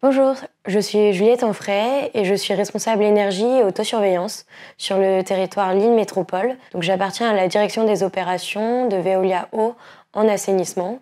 Bonjour, je suis Juliette Enfray et je suis responsable énergie et autosurveillance sur le territoire Lille Métropole. Donc j'appartiens à la direction des opérations de Veolia Eau en assainissement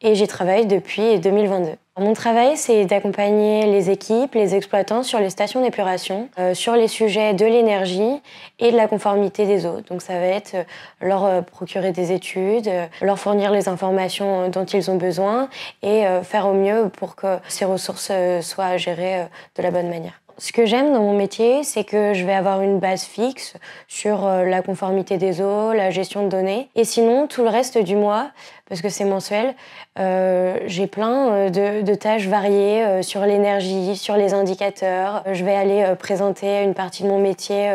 et j'y travaille depuis 2022. Mon travail, c'est d'accompagner les équipes, les exploitants sur les stations d'épuration, euh, sur les sujets de l'énergie et de la conformité des eaux. Donc ça va être euh, leur euh, procurer des études, leur fournir les informations dont ils ont besoin et faire au mieux pour que ces ressources soient gérées de la bonne manière ce que j'aime dans mon métier, c'est que je vais avoir une base fixe sur euh, la conformité des eaux, la gestion de données. Et sinon, tout le reste du mois, parce que c'est mensuel, euh, j'ai plein euh, de, tâches variées sur l'énergie, sur les indicateurs. Je vais aller présenter une partie de mon métier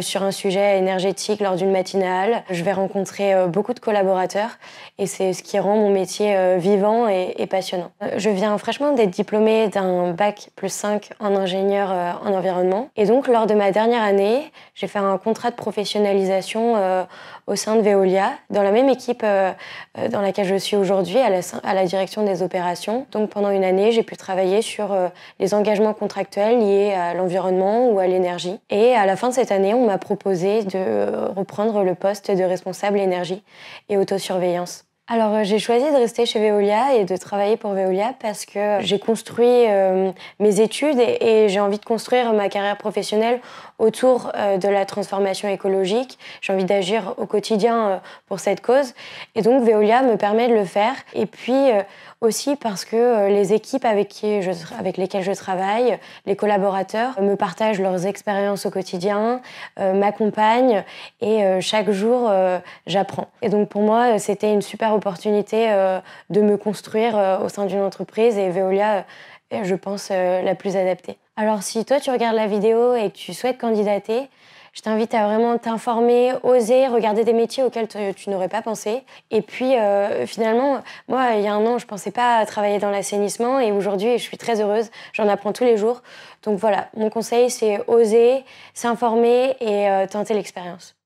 sur un sujet énergétique lors d'une matinale. Je vais rencontrer beaucoup de collaborateurs et c'est ce qui rend mon métier vivant et, passionnant. Je viens fraîchement d'être diplômée d'un bac plus 5 en ingénieur euh, en environnement. Et donc, lors de ma dernière année, j'ai fait un contrat de professionnalisation euh, au sein de Veolia, dans la même équipe euh, dans laquelle je suis aujourd'hui, à la, direction des opérations. Donc, pendant une année, j'ai pu travailler sur les engagements contractuels liés à l'environnement ou à l'énergie. Et à la fin de cette année, on m'a proposé de reprendre le poste de responsable énergie et autosurveillance alors euh, j'ai choisi de rester chez Veolia et de travailler pour Veolia parce que j'ai construit euh, mes études et, j'ai envie de construire ma carrière professionnelle autour euh, de la transformation écologique. J'ai envie d'agir au quotidien pour cette cause et donc Veolia me permet de le faire. Et puis aussi parce que euh, les équipes avec, lesquelles je travaille, les collaborateurs, me partagent leurs expériences au quotidien, euh, m'accompagnent et euh, chaque jour, j'apprends. Et donc pour moi, c'était une super opportunité de me construire au sein d'une entreprise et Veolia est, je pense, la plus adaptée. Alors si toi, tu regardes la vidéo et que tu souhaites candidater, je t'invite à vraiment t'informer, oser, regarder des métiers auxquels tu, n'aurais pas pensé. Et puis euh, finalement, moi, il y a un an, je ne pensais pas à travailler dans l'assainissement et aujourd'hui, je suis très heureuse. J'en apprends tous les jours. Donc voilà, mon conseil, c'est oser, s'informer et euh, tenter l'expérience.